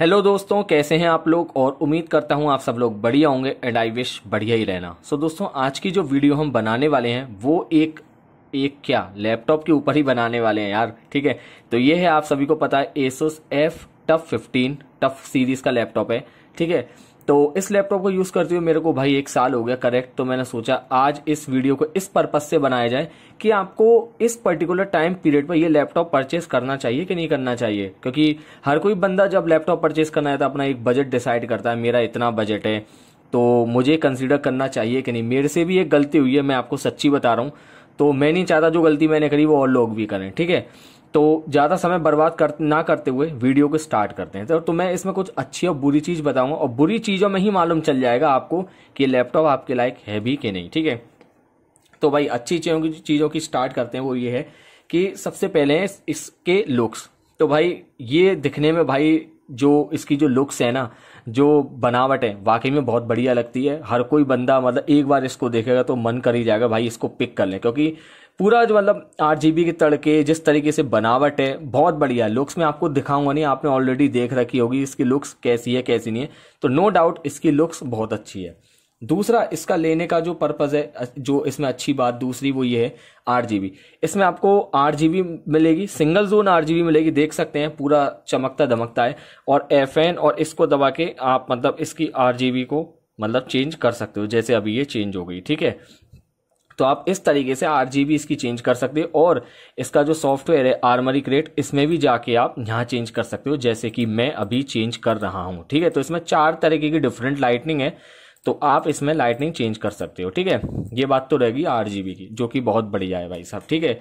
hello दोस्तों कैसे हैं आप लोग और उम्मीद करता हूं आप सब लोग बढ़िया होंगे एंड आई विश बढ़िया ही रहना सो so, दोस्तों आज की जो वीडियो हम बनाने वाले हैं वो एक एक क्या लैपटॉप के ऊपर ही बनाने वाले हैं यार ठीक है तो ये है आप सभी को पता है Asus F TUF fifteen TUF series का लैपटॉप है ठीक है तो इस लैपटॉप को यूज़ करते हुए मेरे को भाई एक साल हो गया करेक्ट तो मैंने सोचा आज इस वीडियो को इस पर्पज़ से बनाया जाए कि आपको इस पर्टिकुलर टाइम पीरियड पर यह लैपटॉप परचेस करना चाहिए कि नहीं करना चाहिए क्योंकि हर कोई बंदा जब लैपटॉप परचेस करना है तो अपना एक बजट डिसाइड करता है मेरा इतना बजट है तो मुझे कंसिडर करना चाहिए कि नहीं मेरे से भी एक गलती हुई है मैं आपको सच्ची बता रहा हूँ तो मैं नहीं चाहता जो गलती मैंने करी वो और लोग भी करें ठीक है तो ज़्यादा समय बर्बाद कर ना करते हुए वीडियो को स्टार्ट करते हैं तो, तो मैं इसमें कुछ अच्छी और बुरी चीज़ बताऊंगा और बुरी चीज़ों में ही मालूम चल जाएगा आपको कि लैपटॉप आपके लायक है भी कि नहीं ठीक है तो भाई अच्छी चीज़ों की चीज़ों की स्टार्ट करते हैं वो ये है कि सबसे पहले है इसके लुक्स तो भाई ये दिखने में भाई जो इसकी जो लुक्स है ना जो बनावट है वाकई में बहुत बढ़िया लगती है हर कोई बंदा मतलब एक बार इसको देखेगा तो मन कर ही जाएगा भाई इसको पिक कर लें क्योंकि पूरा जो मतलब आठ जी के तड़के जिस तरीके से बनावट है बहुत बढ़िया लुक्स में आपको दिखाऊंगा नहीं आपने ऑलरेडी देख रखी होगी इसकी लुक्स कैसी है कैसी नहीं है तो नो डाउट इसकी लुक्स बहुत अच्छी है दूसरा इसका लेने का जो पर्पज़ है जो इसमें अच्छी बात दूसरी वो ये है आठ जी इसमें आपको आठ जी मिलेगी सिंगल जोन आठ जी मिलेगी देख सकते हैं पूरा चमकता धमकता है और एफ एन और इसको दबा के आप मतलब इसकी आठ जी को मतलब चेंज कर सकते हो जैसे अभी ये चेंज हो गई ठीक है तो आप इस तरीके से आठ जी इसकी चेंज कर सकते हो और इसका जो सॉफ्टवेयर है आर्मरी क्रेट इसमें भी जाके आप यहाँ चेंज कर सकते हो जैसे कि मैं अभी चेंज कर रहा हूँ ठीक है तो इसमें चार तरीके की डिफरेंट लाइटनिंग है तो आप इसमें लाइटनिंग चेंज कर सकते हो ठीक है ये बात तो रहेगी आठ की जो कि बहुत बढ़िया है भाई साहब ठीक है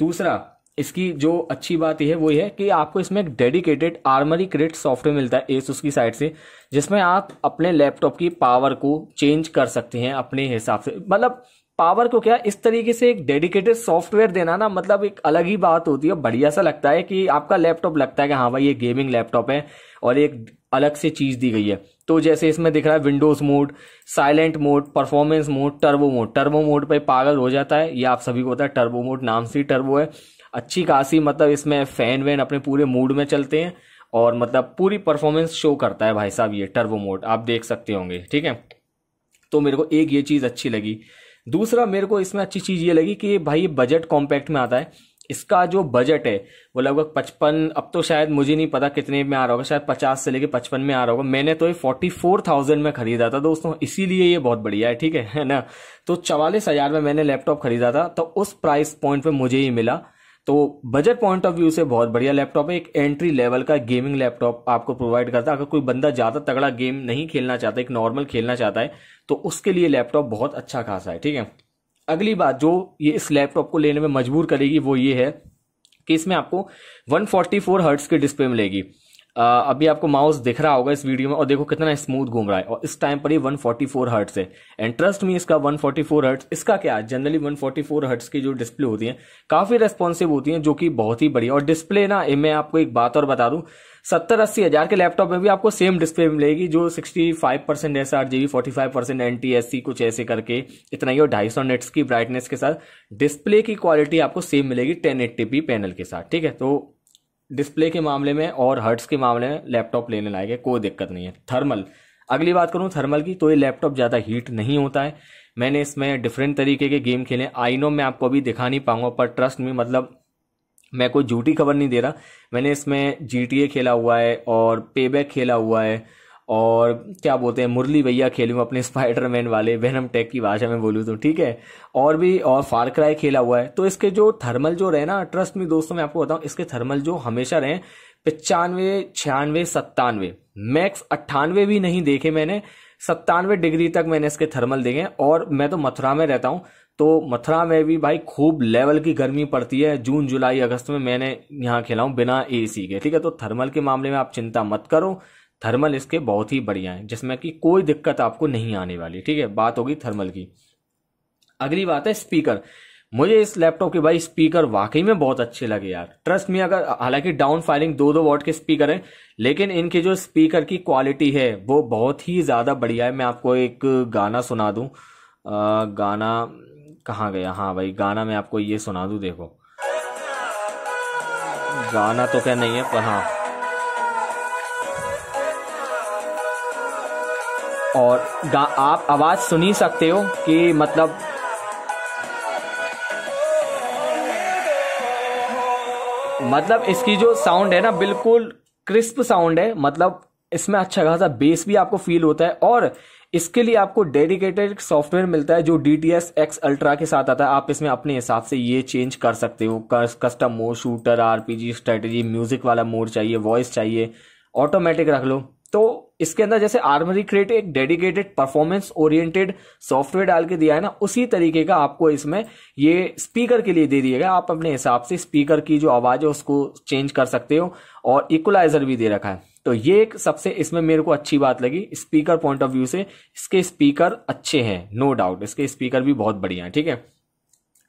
दूसरा इसकी जो अच्छी बात यह है वो है कि आपको इसमें एक डेडिकेटेड आर्मरी क्रेट सॉफ्टवेयर मिलता है एस उसकी साइड से जिसमें आप अपने लैपटॉप की पावर को चेंज कर सकते हैं अपने हिसाब से मतलब पावर को क्या इस तरीके से एक डेडिकेटेड सॉफ्टवेयर देना ना मतलब एक अलग ही बात होती है बढ़िया सा लगता है कि आपका लैपटॉप लगता है कि हाँ भाई ये गेमिंग लैपटॉप है और एक अलग से चीज़ दी गई है तो जैसे इसमें दिख रहा है Windows mode silent mode performance mode turbo mode turbo mode पे पागल हो जाता है ये आप सभी को होता है टर्बो मोड नाम से टर्बो है अच्छी खासी मतलब इसमें फैन वैन अपने पूरे मूड में चलते हैं और मतलब पूरी परफॉर्मेंस शो करता है भाई साहब ये टर्बो मोड आप देख सकते होंगे ठीक है तो मेरे को एक ये चीज़ अच्छी लगी दूसरा मेरे को इसमें अच्छी चीज़ ये लगी कि भाई बजट कॉम्पैक्ट में आता है इसका जो बजट है वो लगभग पचपन अब तो शायद मुझे नहीं पता कितने में आ रहा होगा शायद पचास से लेके पचपन में आ रहा होगा मैंने तो ये फोर्टी फोर थाउजेंड में खरीदा था दोस्तों इसीलिए ये बहुत बढ़िया है ठीक है है ना तो चवालीस हजार में मैंने लैपटॉप खरीदा था तो उस प्राइस पॉइंट पे मुझे ये मिला तो बजट पॉइंट ऑफ व्यू से बहुत बढ़िया लैपटॉप है एक एंट्री लेवल का गेमिंग लैपटॉप आपको प्रोवाइड करता है अगर कोई बंदा ज़्यादा तगड़ा गेम नहीं खेलना चाहता एक नॉर्मल खेलना चाहता है तो उसके लिए लैपटॉप बहुत अच्छा खासा है ठीक है अगली बात जो ये इस लैपटॉप को लेने में मजबूर करेगी वो ये है कि इसमें आपको 144 हर्ट्स की डिस्प्ले मिलेगी अभी आपको माउस दिख रहा होगा इस वीडियो में और देखो कितना स्मूथ घूम रहा है और इस टाइम पर ही 144 फोर्टी हर्ट्स है एंड ट्रस्ट में इसका 144 फोर्टी हर्ट्स इसका क्या है जनरली 144 फोर्टी हर्ट्स की जो डिस्प्ले होती है काफी रेस्पॉन्सिव होती है जो कि बहुत ही बढ़िया और डिस्प्ले ना मैं आपको एक बात और बता दू सत्तर अस्सी हजार के लैपटॉप में भी आपको सेम डिस्प्ले मिलेगी जो sixty five percent S R GB forty five percent N T S C कुछ ऐसे करके इतना ही और ढाई सौ नेट्स की ब्राइटनेस के साथ डिस्प्ले की क्वालिटी आपको सेम मिलेगी टेन एट्टी पी पैनल के साथ ठीक है तो डिस्प्ले के मामले में और हर्ट्स के मामले में लैपटॉप लेने लायक है कोई दिक्कत नहीं है थर्मल अगली बात करूँ थर्मल की तो ये लैपटॉप ज़्यादा हीट नहीं होता है मैंने इसमें डिफरेंट तरीके के गेम खेले आइनो मैं आपको अभी दिखा नहीं पाऊंगा पर ट्रस्ट में मतलब मैं कोई झूठी खबर नहीं दे रहा मैंने इसमें जी खेला हुआ है और पे खेला हुआ है और क्या बोलते हैं मुरली भैया खेलूँ अपने स्पाइडरमैन वाले वेनम टेक की भाषा में बोलूँ तो ठीक है और भी और फार खेला हुआ है तो इसके जो थर्मल जो रहे ना ट्रस्ट में दोस्तों मैं आपको बताऊँ इसके थर्मल जो हमेशा रहे पचानवे छियानवे सत्तानवे मैक्स अट्ठानवे भी नहीं देखे मैंने सत्तानवे डिग्री तक मैंने इसके थर्मल देखे और मैं तो मथुरा में रहता हूँ तो मथुरा में भी भाई खूब लेवल की गर्मी पड़ती है जून जुलाई अगस्त में मैंने यहाँ खेला हूँ बिना एसी के ठीक है तो थर्मल के मामले में आप चिंता मत करो थर्मल इसके बहुत ही बढ़िया हैं जिसमें कि कोई दिक्कत आपको नहीं आने वाली ठीक है बात होगी थर्मल की अगली बात है स्पीकर मुझे इस लैपटॉप के भाई स्पीकर वाकई में बहुत अच्छे लगे यार ट्रस्ट में अगर हालांकि डाउन फायरिंग दो दो वॉट के स्पीकर हैं लेकिन इनके जो स्पीकर की क्वालिटी है वो बहुत ही ज़्यादा बढ़िया है मैं आपको एक गाना सुना दूँ गाना कहाँ गया हाँ भाई गाना मैं आपको ये सुना दूँ देखो गाना तो क्या नहीं है पर हाँ और आप आवाज़ सुन ही सकते हो कि मतलब मतलब इसकी जो साउंड है ना बिल्कुल क्रिस्प साउंड है मतलब इसमें अच्छा खासा बेस भी आपको फील होता है और इसके लिए आपको डेडिकेटेड सॉफ्टवेयर मिलता है जो D T S X ultra के साथ आता है आप इसमें अपने हिसाब से ये चेंज कर सकते हो custom mode shooter RPG strategy music वाला मोड चाहिए वॉइस चाहिए ऑटोमेटिक रख लो तो इसके अंदर जैसे आर्मरी क्रिएट एक डेडिकेटेड परफॉर्मेंस ओरिएंटेड सॉफ्टवेयर डाल के दिया है ना उसी तरीके का आपको इसमें ये स्पीकर के लिए दे दिया गया आप अपने हिसाब से स्पीकर की जो आवाज़ है उसको चेंज कर सकते हो और इक्वलाइजर भी दे रखा है तो ये एक सबसे इसमें मेरे को अच्छी बात लगी स्पीकर पॉइंट ऑफ व्यू से इसके स्पीकर अच्छे हैं नो डाउट इसके स्पीकर भी बहुत बढ़िया है ठीक है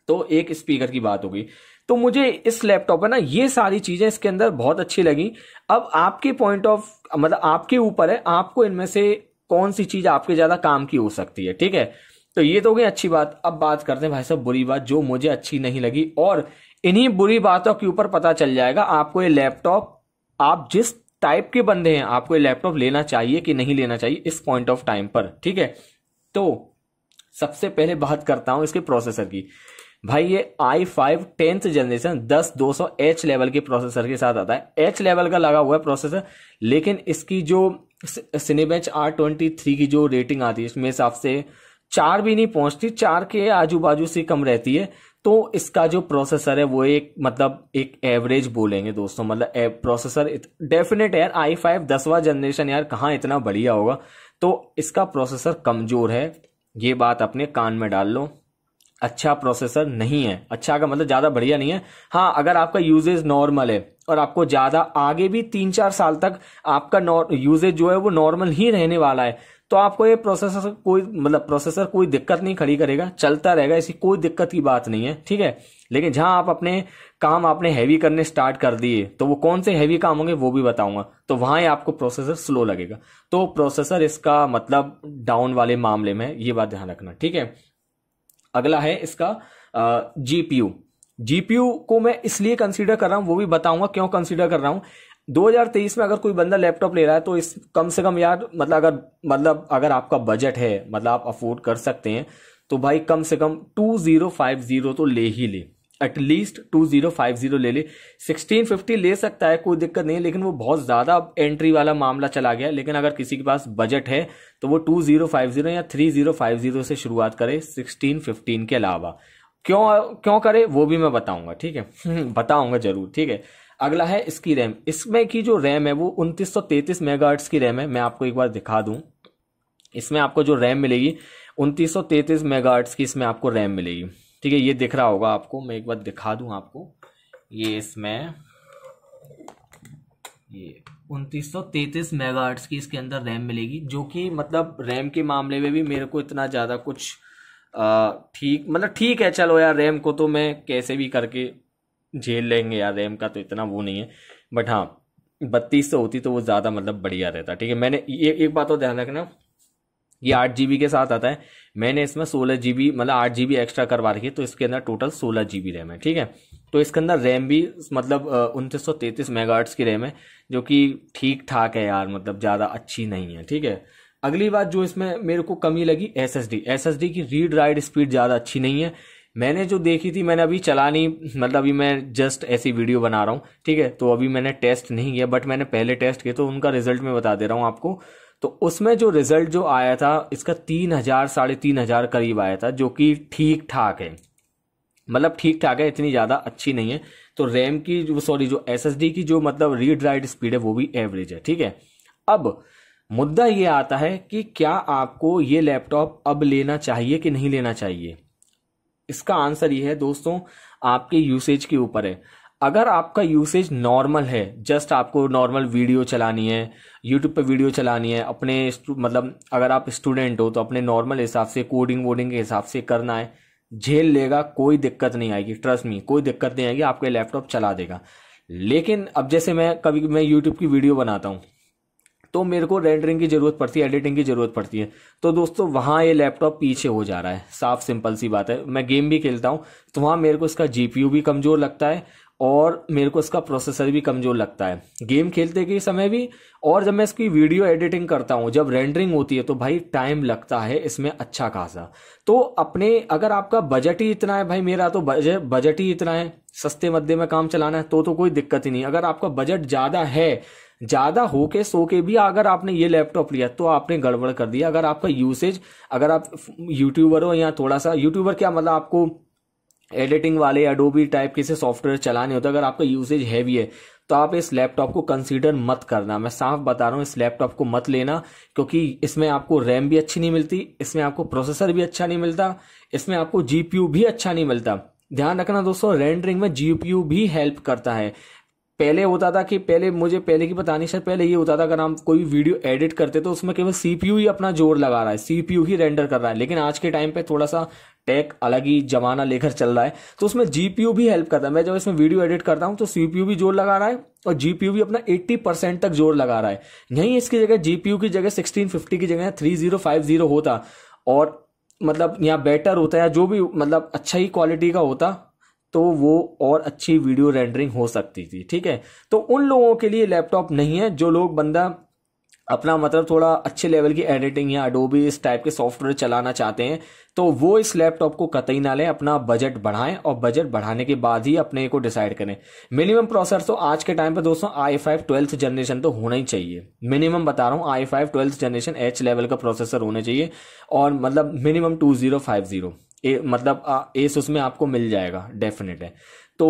तो एक स्पीकर की बात होगी तो मुझे इस लैपटॉप है ना ये सारी चीज़ें इसके अंदर बहुत अच्छी लगी अब आपके पॉइंट ऑफ मतलब आपके ऊपर है आपको इनमें से कौन सी चीज़ आपके ज़्यादा काम की हो सकती है ठीक है तो ये तो हो गई अच्छी बात अब बात करते हैं भाई साहब बुरी बात जो मुझे अच्छी नहीं लगी और इन्हीं बुरी बातों के ऊपर पता चल जाएगा आपको ये लैपटॉप आप जिस टाइप के बंदे हैं आपको ये लैपटॉप लेना चाहिए कि नहीं लेना चाहिए इस पॉइंट ऑफ टाइम पर ठीक है तो सबसे पहले बात करता हूं इसके प्रोसेसर की भाई ये आई फाइव टेंथ जनरेशन दस दो सौ एच लेवल के प्रोसेसर के साथ आता है एच लेवल का लगा हुआ है प्रोसेसर लेकिन इसकी जो सिनेबेच आर ट्वेंटी थ्री की जो रेटिंग आती है इसमें हिसाब से चार भी नहीं पहुंचती चार के आजू बाजू से कम रहती है तो इसका जो प्रोसेसर है वो एक मतलब एक एवरेज बोलेंगे दोस्तों मतलब प्रोसेसर डेफिनेट यार आई फाइव दसवा जनरेशन यार कहाँ इतना बढ़िया होगा तो इसका प्रोसेसर कमजोर है ये बात अपने कान में डाल लो अच्छा प्रोसेसर नहीं है अच्छा का मतलब ज़्यादा बढ़िया नहीं है हाँ अगर आपका यूजेज नॉर्मल है और आपको ज़्यादा आगे भी तीन चार साल तक आपका यूजेज जो है वो नॉर्मल ही रहने वाला है तो आपको ये प्रोसेसर कोई मतलब प्रोसेसर कोई दिक्कत नहीं खड़ी करेगा चलता रहेगा इसकी कोई दिक्कत की बात नहीं है ठीक है लेकिन जहां आप अपने काम आपने हैवी करने स्टार्ट कर दिए तो वो कौन से हैवी काम होंगे वो भी बताऊंगा तो वहां ही आपको प्रोसेसर स्लो लगेगा तो प्रोसेसर इसका मतलब डाउन वाले मामले में ये बात ध्यान रखना ठीक है अगला है इसका जीपीयू जीपीयू को मैं इसलिए कंसीडर कर रहा हूं वो भी बताऊंगा क्यों कंसीडर कर रहा हूं 2023 में अगर कोई बंदा लैपटॉप ले रहा है तो इस कम से कम यार मतलब अगर मतलब अगर आपका बजट है मतलब आप अफोर्ड कर सकते हैं तो भाई कम से कम 2050 तो ले ही ले at least two zero five zero ले ले सिक्सटीन फिफ्टी ले सकता है कोई दिक्कत नहीं लेकिन वो बहुत ज़्यादा एंट्री वाला मामला चला गया लेकिन अगर किसी के पास बजट है तो वो टू जीरो फाइव जीरो या थ्री जीरो फाइव जीरो से शुरुआत करे सिक्सटीन फिफ्टीन के अलावा क्यों क्यों करे वो भी मैं बताऊंगा ठीक है बताऊंगा जरूर ठीक है अगला है इसकी रैम इसमें की जो रैम है वो उनतीस सौ तैंतीस की रैम है मैं आपको एक बार दिखा दूं इसमें आपको जो रैम मिलेगी उनतीस सौ तैंतीस की इसमें आपको रैम मिलेगी ठीक है ये दिख रहा होगा आपको मैं एक बार दिखा दूं आपको ये इसमें ये उनतीस सौ तैतीस मेगाहर्ट्स की इसके अंदर रैम मिलेगी जो कि मतलब रैम के मामले में भी मेरे को इतना ज़्यादा कुछ ठीक मतलब ठीक है चलो यार रैम को तो मैं कैसे भी करके झेल लेंगे यार रैम का तो इतना वो नहीं है बट हाँ बत्तीस सौ होती तो वो ज़्यादा मतलब बढ़िया रहता ठीक है मैंने ये एक बात और ध्यान रखना ये आठ जी के साथ आता है मैंने इसमें सोलह बी मतलब आठ जी एक्स्ट्रा करवा रखी है तो इसके अंदर टोटल सोलह बी रैम है ठीक है तो इसके अंदर रैम भी मतलब उनतीस सौ तैंतीस की रैम है जो कि ठीक ठाक है यार मतलब ज़्यादा अच्छी नहीं है ठीक है अगली बात जो इसमें मेरे को कमी लगी S S D S S D की रीड राइड स्पीड ज़्यादा अच्छी नहीं है मैंने जो देखी थी मैंने अभी चला नहीं मतलब अभी मैं जस्ट ऐसी वीडियो बना रहा हूँ ठीक है तो अभी मैंने टेस्ट नहीं किया बट मैंने पहले टेस्ट किया तो उनका रिजल्ट मैं बता दे रहा हूँ आपको तो उसमें जो रिजल्ट जो आया था इसका तीन हजार साढ़े तीन हजार करीब आया था जो कि ठीक ठाक है मतलब ठीक ठाक है इतनी ज़्यादा अच्छी नहीं है तो रैम की जो सॉरी जो एस की जो मतलब रीड राइट स्पीड है वो भी एवरेज है ठीक है अब मुद्दा ये आता है कि क्या आपको ये लैपटॉप अब लेना चाहिए कि नहीं लेना चाहिए इसका आंसर ये है दोस्तों आपके यूसेज के ऊपर है अगर आपका यूसेज नॉर्मल है जस्ट आपको नॉर्मल वीडियो चलानी है यूट्यूब पे वीडियो चलानी है अपने मतलब अगर आप स्टूडेंट हो तो अपने नॉर्मल हिसाब से कोडिंग वोडिंग के हिसाब से करना है झेल लेगा कोई दिक्कत नहीं आएगी ट्रस्ट मी कोई दिक्कत नहीं आएगी आपके लैपटॉप चला देगा लेकिन अब जैसे मैं कभी मैं यूट्यूब की वीडियो बनाता हूँ तो मेरे को रेंडरिंग की ज़रूरत पड़ती है एडिटिंग की ज़रूरत पड़ती है तो दोस्तों वहाँ ये लैपटॉप पीछे हो जा रहा है साफ सिंपल सी बात है मैं गेम भी खेलता हूँ तो वहाँ मेरे को इसका जीपीयू भी कमज़ोर लगता है और मेरे को इसका प्रोसेसर भी कमज़ोर लगता है गेम खेलते के समय भी और जब मैं इसकी वीडियो एडिटिंग करता हूँ जब रेंडरिंग होती है तो भाई टाइम लगता है इसमें अच्छा खासा तो अपने अगर आपका बजट ही इतना है भाई मेरा तो बजट बजट ही इतना है सस्ते मध्य में काम चलाना है तो तो कोई दिक्कत ही नहीं अगर आपका बजट ज़्यादा है ज़्यादा हो के सो के भी अगर आपने ये लैपटॉप लिया तो आपने गड़बड़ कर दिया अगर आपका यूसेज अगर आप यूट्यूबर हो या थोड़ा सा यूट्यूबर क्या मतलब आपको एडिटिंग वाले अडोबी टाइप के से सॉफ्टवेयर चलाने होते अगर आपका यूसेज हैवी है तो आप इस लैपटॉप को कंसीडर मत करना मैं साफ बता रहा हूँ इस लैपटॉप को मत लेना क्योंकि इसमें आपको रैम भी अच्छी नहीं मिलती इसमें आपको प्रोसेसर भी अच्छा नहीं मिलता इसमें आपको जीपीयू भी अच्छा नहीं मिलता ध्यान रखना दोस्तों रेंडरिंग में जीपीयू भी हेल्प करता है पहले होता था कि पहले मुझे पहले की पता नहीं शायद पहले ये होता था अगर हम कोई वीडियो एडिट करते तो उसमें केवल सीपीयू ही अपना जोर लगा रहा है सीपीयू ही रेंडर कर रहा है लेकिन आज के टाइम पे थोड़ा सा टेक अलग ही जमाना लेकर चल रहा है तो उसमें जीपीयू भी हेल्प करता है मैं जब इसमें वीडियो एडिट करता हूँ तो सीपीयू भी जोर लगा रहा है और जीपीयू भी अपना एट्टी परसेंट तक जोर लगा रहा है यहीं इसकी जगह जीपीयू की जगह सिक्सटीन फिफ्टी की जगह थ्री जीरो फाइव जीरो होता और मतलब यहाँ बेटर होता है जो भी मतलब अच्छा ही क्वालिटी का होता तो वो और अच्छी वीडियो रेंडरिंग हो सकती थी ठीक है तो उन लोगों के लिए लैपटॉप नहीं है जो लोग बंदा अपना मतलब थोड़ा अच्छे लेवल की एडिटिंग या अडोबी इस टाइप के सॉफ्टवेयर चलाना चाहते हैं तो वो इस लैपटॉप को कतई ना लें अपना बजट बढ़ाएं और बजट बढ़ाने के बाद ही अपने को डिसाइड करें मिनिमम प्रोसेसर तो आज के टाइम पे दोस्तों आई फाइव ट्वेल्थ जनरेशन तो होना ही चाहिए मिनिमम बता रहा हूँ I five twelfth generation H level का प्रोसेसर होना चाहिए और मतलब minimum two zero five zero ए, मतलब एस उसमें आपको मिल जाएगा डेफिनेट है तो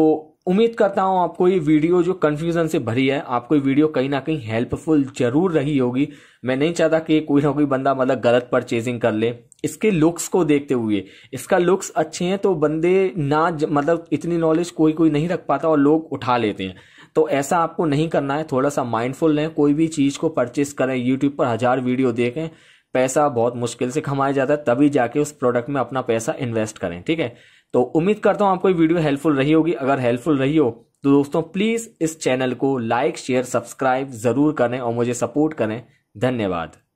उम्मीद करता हूँ आपको ये वीडियो जो कन्फ्यूज़न से भरी है आपको ये वीडियो कहीं ना कहीं हेल्पफुल जरूर रही होगी मैं नहीं चाहता कि कोई ना कोई बंदा मतलब गलत परचेजिंग कर ले इसके लुक्स को देखते हुए इसका लुक्स अच्छे हैं तो बंदे ना मतलब इतनी नॉलेज कोई कोई नहीं रख पाता और लोग उठा लेते हैं तो ऐसा आपको नहीं करना है थोड़ा सा माइंडफुल रहें कोई भी चीज़ को परचेज करें यूट्यूब पर हज़ार वीडियो देखें पैसा बहुत मुश्किल से कमाया जाता है तभी जाके उस प्रोडक्ट में अपना पैसा इन्वेस्ट करें ठीक है तो उम्मीद करता हूँ आपको वीडियो हेल्पफुल रही होगी अगर हेल्पफुल रही हो तो दोस्तों प्लीज इस चैनल को लाइक शेयर सब्सक्राइब जरूर करें और मुझे सपोर्ट करें धन्यवाद